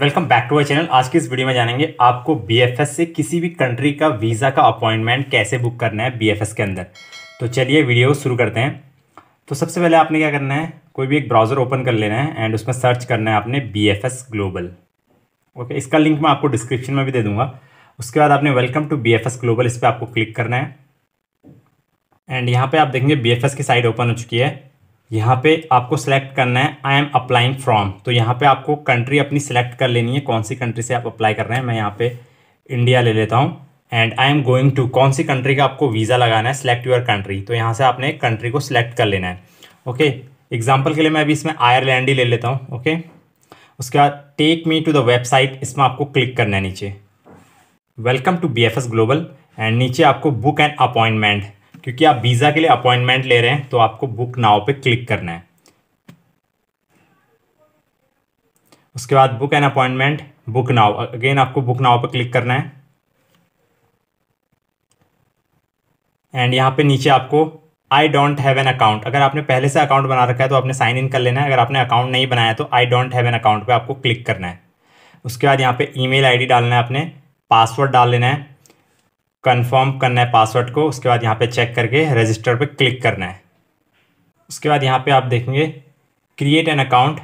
welcome back to our channel आज की इस वीडियो में जानेंगे आपको बीएफएस से किसी भी कंट्री का वीज़ा का अपॉइंटमेंट कैसे बुक करना है बीएफएस के अंदर तो चलिए वीडियो शुरू करते हैं तो सबसे पहले आपने क्या करना है कोई भी एक ब्राउज़र ओपन कर लेना है एंड उसमें सर्च करना है आपने बी ग्लोबल ओके इसका लिंक मैं आपको डिस्क्रिप्शन में भी दे दूँगा उसके बाद आपने वेलकम टू बी ग्लोबल इस पर आपको क्लिक करना है एंड यहाँ पर आप देखेंगे बी की साइट ओपन हो चुकी है यहाँ पे आपको सेलेक्ट करना है आई एम अप्लाइंग फ्रॉम तो यहाँ पे आपको कंट्री अपनी सेलेक्ट कर लेनी है कौन सी कंट्री से आप अप्लाई कर रहे हैं मैं यहाँ पे इंडिया ले लेता हूँ and I am going to कौन सी कंट्री का आपको वीज़ा लगाना है सेलेक्ट यूर कंट्री तो यहाँ से आपने कंट्री को सिलेक्ट कर लेना है ओके एग्जाम्पल के लिए मैं अभी इसमें आयरलैंड ही ले लेता हूँ ओके उसके बाद take me to the website इसमें आपको क्लिक करना है नीचे welcome to B F S global and नीचे आपको बुक एंड अपॉइंटमेंट क्योंकि आप वीज़ा के लिए अपॉइंटमेंट ले रहे हैं तो आपको बुक नाव पे क्लिक करना है उसके बाद book an appointment book now again आपको बुक नाव पर क्लिक करना है एंड यहाँ पे नीचे आपको I don't have an account अगर आपने पहले से अकाउंट बना रखा है तो आपने साइन इन कर लेना है अगर आपने अकाउंट नहीं बनाया तो I don't have an account पे आपको क्लिक करना है उसके बाद यहाँ पे ईमेल आईडी डालना है आपने पासवर्ड डाल लेना है कन्फर्म करना है पासवर्ड को उसके बाद यहाँ पे चेक करके रजिस्टर पे क्लिक करना है उसके बाद यहाँ पे आप देखेंगे create an account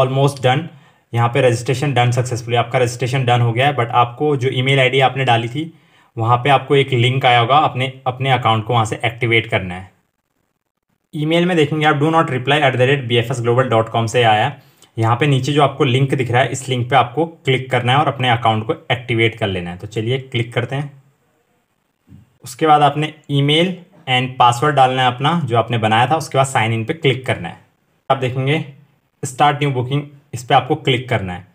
almost done यहाँ पे रजिस्ट्रेशन डन सक्सेसफुली आपका रजिस्ट्रेशन डन हो गया है बट आपको जो ईमेल आईडी आपने डाली थी वहाँ पे आपको एक लिंक आया होगा अपने अपने अकाउंट को वहाँ से एक्टिवेट करना है मेल में देखेंगे आप do not reply at the rate B F S global dot com से आया यहाँ पे नीचे जो आपको लिंक दिख रहा है इस लिंक पे आपको क्लिक करना है और अपने अकाउंट को एक्टिवेट कर लेना है तो चलिए क्लिक करते हैं उसके बाद आपने ईमेल एंड पासवर्ड डालना है अपना जो आपने बनाया था उसके बाद साइन इन पे क्लिक करना है आप देखेंगे स्टार्ट न्यू बुकिंग इस पर आपको क्लिक करना है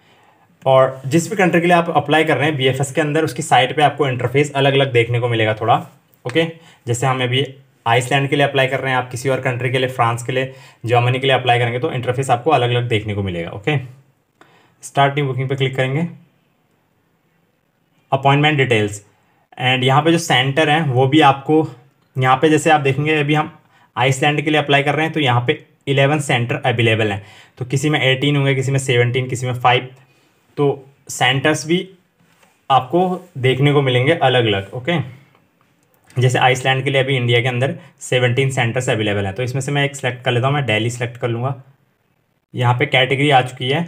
और जिस भी कंट्री के लिए आप अप्लाई कर रहे हैं बी के अंदर उसकी साइट पर आपको इंटरफेस अलग अलग देखने को मिलेगा थोड़ा ओके जैसे हम अभी आइसलैंड के लिए अप्लाई कर रहे हैं आप किसी और कंट्री के लिए फ्रांस के लिए जर्मनी के लिए अप्लाई करेंगे तो इंटरफेस आपको अलग अलग देखने को मिलेगा ओके स्टार्ट न्यू बुकिंग पे क्लिक करेंगे अपॉइंटमेंट डिटेल्स एंड यहाँ पे जो सेंटर हैं वो भी आपको यहाँ पे जैसे आप देखेंगे अभी हम आइसलैंड के लिए अप्लाई कर रहे हैं तो यहाँ पे इलेवन सेंटर अवेलेबल हैं तो किसी में एटीन होंगे किसी में सेवनटीन किसी में फाइव तो सेंटर्स भी आपको देखने को मिलेंगे अलग अलग ओके जैसे आइसलैंड के लिए अभी इंडिया के अंदर सेवनटीन सेंटर्स अवेलेबल हैं तो इसमें से मैं एक सेलेक्ट कर लेता हूँ मैं डेली सेलेक्ट कर लूँगा यहाँ पर कैटेगरी आ चुकी है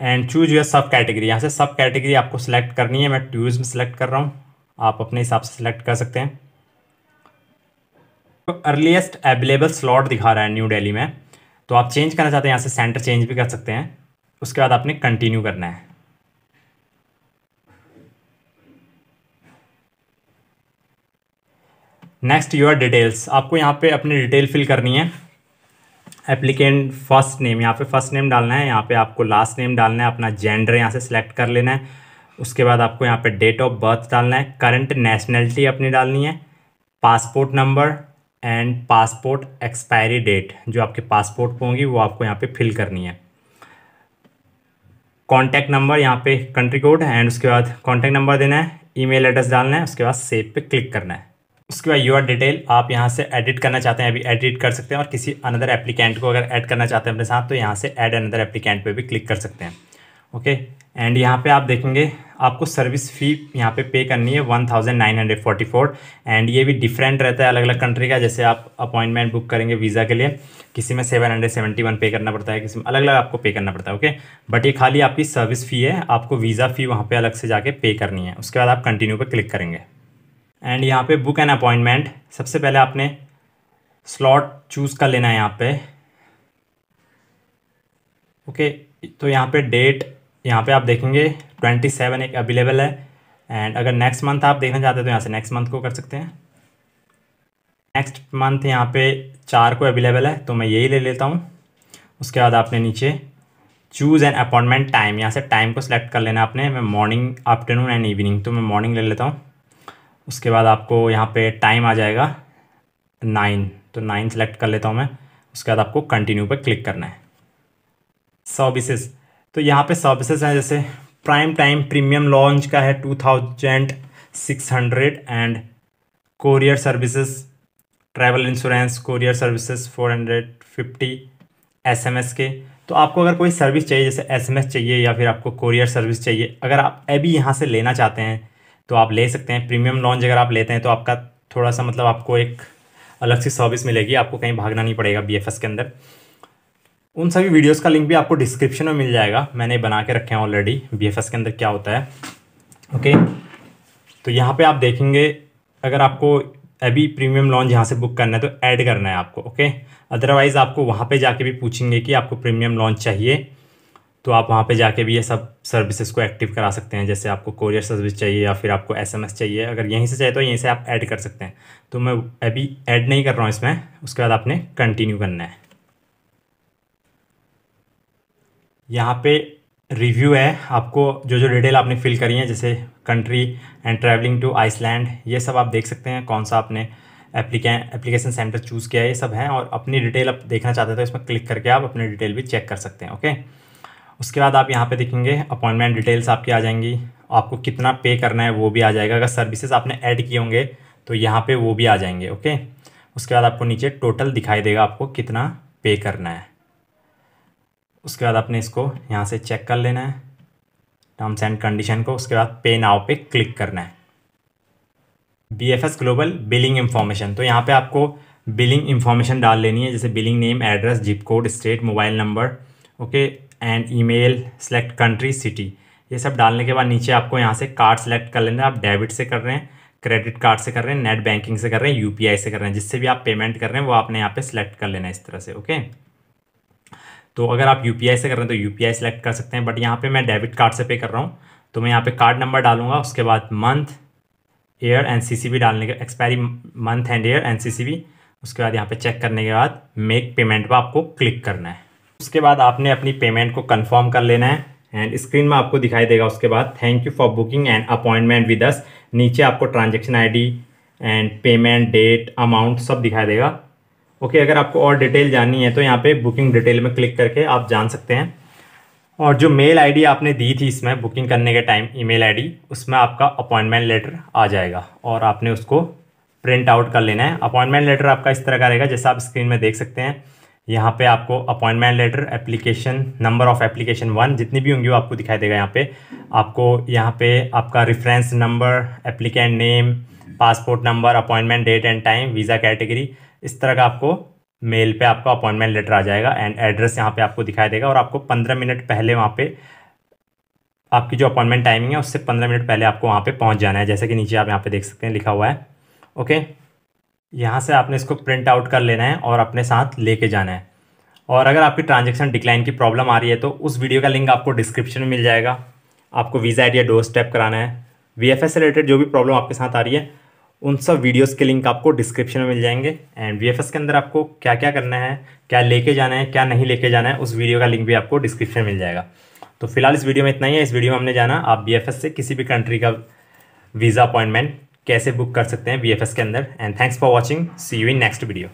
and choose your sub category यहाँ से सब कैटेगरी आपको सेलेक्ट करनी है मैं टूरिज्म सेलेक्ट कर रहा हूँ आप अपने हिसाब से सिलेक्ट कर सकते हैं अर्लीस्ट अवेलेबल स्लॉट दिखा रहा है न्यू डेली में तो आप चेंज करना चाहते हैं यहाँ से सेंटर चेंज भी कर सकते हैं उसके बाद आपने कंटिन्यू करना है नेक्स्ट योर डिटेल्स आपको यहाँ पे अपनी डिटेल फिल करनी है एप्लीकेंट फर्स्ट नेम यहाँ पे फर्स्ट नेम डालना है यहाँ पे आपको लास्ट नेम डालना है अपना जेंडर यहाँ से सिलेक्ट कर लेना है उसके बाद आपको यहाँ पे डेट ऑफ बर्थ डालना है करंट नेशनैलिटी अपनी डालनी है passport number and passport expiry date जो आपके पासपोर्ट पर होंगी वो आपको यहाँ पे फिल करनी है कॉन्टैक्ट नंबर यहाँ पे कंट्री कोड एंड उसके बाद कॉन्टैक्ट नंबर देना है ईमेल एड्रेस डालना है उसके बाद सेव पे क्लिक करना है उसके बाद योर डिटेल आप यहाँ से एडिट करना चाहते हैं अभी एडिट कर सकते हैं और किसी अनदर एप्लीकेंट को अगर ऐड करना चाहते हैं अपने साथ तो यहाँ से ऐड अनदर एप्लीकेंट पे भी क्लिक कर सकते हैं ओके एंड यहाँ पे आप देखेंगे आपको सर्विस फ़ी यहाँ पे पे करनी है one thousand nine hundred forty four and ये भी डिफरेंट रहता है अलग अलग कंट्री का जैसे आप अपॉइंटमेंट बुक करेंगे वीज़ा के लिए किसी में सेवन हंड्रेड सेवेंटी वन पे करना पड़ता है किसी में अलग अलग आपको पे करना पड़ता है ओके बट ये खाली आपकी सर्विस फ़ी है आपको वीज़ा फ़ी वहाँ पर अलग से जाके पे करनी है उसके बाद आप कंटिन्यू पर क्लिक करेंगे एंड यहाँ पर बुक एन अपॉइंटमेंट सबसे पहले आपने स्लॉट चूज़ कर लेना है यहाँ पर ओके तो यहाँ पर डेट यहाँ पे आप देखेंगे ट्वेंटी सेवन एक अवेलेबल है एंड अगर नेक्स्ट मंथ आप देखना चाहते हैं तो यहाँ से नेक्स्ट मंथ को कर सकते हैं नेक्स्ट मंथ यहाँ पे चार को अवेलेबल है तो मैं यही ले लेता हूँ उसके बाद आपने नीचे चूज़ एन अपॉइंटमेंट टाइम यहाँ से टाइम को सिलेक्ट कर लेना आपने मैं मॉर्निंग आफ्टरनून एंड इवनिंग तो मैं मॉर्निंग ले लेता हूँ उसके बाद आपको यहाँ पे टाइम आ जाएगा नाइन तो नाइन सेलेक्ट कर लेता हूँ मैं उसके बाद आपको कंटिन्यू पर क्लिक करना है सर्विसेज़ तो यहाँ पे सर्विसेज हैं जैसे प्राइम टाइम प्रीमियम लॉन्च का है two thousand six hundred and courier services travel insurance courier services four hundred fifty S M S के तो आपको अगर कोई सर्विस चाहिए जैसे एसएमएस चाहिए या फिर आपको कोरियर सर्विस चाहिए अगर आप अभी यहाँ से लेना चाहते हैं तो आप ले सकते हैं प्रीमियम लॉन्च अगर आप लेते हैं तो आपका थोड़ा सा मतलब आपको एक अलग सी सर्विस मिलेगी आपको कहीं भागना नहीं पड़ेगा बी के अंदर उन सभी वीडियोस का लिंक भी आपको डिस्क्रिप्शन में मिल जाएगा मैंने बना के रखे हैं ऑलरेडी बी के अंदर क्या होता है ओके तो यहाँ पे आप देखेंगे अगर आपको अभी प्रीमियम लॉन्च यहाँ से बुक करना है तो ऐड करना है आपको ओके अदरवाइज़ आपको वहाँ पे जाके भी पूछेंगे कि आपको प्रीमियम लॉन्च चाहिए तो आप वहाँ पे जाके भी ये सब सर्विसेज को एक्टिव करा सकते हैं जैसे आपको कोरियर सर्विस चाहिए या फिर आपको एसएमएस चाहिए अगर यहीं से चाहिए तो यहीं से आप ऐड कर सकते हैं तो मैं अभी ऐड नहीं कर रहा हूँ इसमें उसके बाद आपने कंटिन्यू करना है यहाँ पे रिव्यू है आपको जो जो डिटेल आपने फिल करी है जैसे country and travelling to Iceland ये सब आप देख सकते हैं कौन सा आपने एप्लीकेशन सेंटर चूज़ किया ये सब है और अपनी डिटेल आप देखना चाहते थे तो इसमें क्लिक करके आप अपनी डिटेल भी चेक कर सकते हैं ओके उसके बाद आप यहाँ पे देखेंगे अपॉइंटमेंट डिटेल्स आपकी आ जाएंगी आपको कितना पे करना है वो भी आ जाएगा अगर सर्विसेज आपने ऐड किए होंगे तो यहाँ पे वो भी आ जाएंगे ओके उसके बाद आपको नीचे टोटल दिखाई देगा आपको कितना पे करना है उसके बाद आपने इसको यहाँ से चेक कर लेना है टर्म्स एंड कंडीशन को उसके बाद पे नाव पे क्लिक करना है B F S global billing information तो यहाँ पे आपको बिलिंग इन्फॉर्मेशन डाल लेनी है जैसे billing name address zip code state mobile number okay and email select country city ये सब डालने के बाद नीचे आपको यहाँ से कार्ड सेलेक्ट कर लेना है आप डेबिट से कर रहे हैं क्रेडिट कार्ड से कर रहे हैं नेट बैंकिंग से कर रहे हैं यूपीआई से कर रहे हैं जिससे भी आप पेमेंट कर रहे हैं वो आपने यहाँ पे सेलेक्ट कर लेना है इस तरह से ओके तो अगर आप यू से कर रहे हैं तो यू सेलेक्ट कर सकते हैं बट यहाँ पर मैं डेबिट कार्ड से पे कर रहा हूँ तो मैं यहाँ पर कार्ड नंबर डालूंगा उसके बाद मंथ ईयर एन सी डालने का expiry month and year N C उसके बाद यहाँ पे चेक करने के बाद मेक पेमेंट पर आपको क्लिक करना है उसके बाद आपने अपनी पेमेंट को कंफर्म कर लेना है एंड स्क्रीन में आपको दिखाई देगा उसके बाद thank you for booking and appointment with us नीचे आपको transaction ID and payment date amount सब दिखाई देगा ओके अगर आपको और डिटेल जाननी है तो यहाँ पे बुकिंग डिटेल में क्लिक करके आप जान सकते हैं और जो मेल आईडी आपने दी थी इसमें बुकिंग करने के टाइम ईमेल आईडी उसमें आपका अपॉइंटमेंट लेटर आ जाएगा और आपने उसको प्रिंट आउट कर लेना है अपॉइंटमेंट लेटर आपका इस तरह का रहेगा जैसा आप स्क्रीन में देख सकते हैं यहाँ पे आपको appointment letter application number of application one जितनी भी होंगी वो आपको दिखाई देगा यहाँ पे आपको यहाँ पे आपका reference number applicant name passport number appointment date and time visa category इस तरह का आपको मेल पे आपका अपॉइंटमेंट लेटर आ जाएगा एंड एड्रेस यहाँ पे आपको दिखाई देगा और आपको पंद्रह मिनट पहले वहाँ पे आपकी जो अपॉइंटमेंट टाइमिंग है उससे पंद्रह मिनट पहले आपको वहाँ पे पहुँच जाना है जैसे कि नीचे आप यहाँ पे देख सकते हैं लिखा हुआ है ओके यहाँ से आपने इसको प्रिंट आउट कर लेना है और अपने साथ लेके जाना है और अगर आपकी ट्रांजेक्शन डिक्लाइन की प्रॉब्लम आ रही है तो उस वीडियो का लिंक आपको डिस्क्रिप्शन में मिल जाएगा आपको वीज़ा आइडिया डोर स्टेप कराना है वी एफ से रिलेटेड जो भी प्रॉब्लम आपके साथ आ रही है उन सब वीडियोस के लिंक आपको डिस्क्रिप्शन में मिल जाएंगे एंड वी के अंदर आपको क्या क्या करना है क्या लेके जाना है क्या नहीं लेके जाना है उस वीडियो का लिंक भी आपको डिस्क्रिप्शन में मिल जाएगा तो फिलहाल इस वीडियो में इतना ही है इस वीडियो में हमने जाना आप बी से किसी भी कंट्री का वीज़ा अपॉइंटमेंट कैसे बुक कर सकते हैं बी के अंदर and thanks for watching see you in next video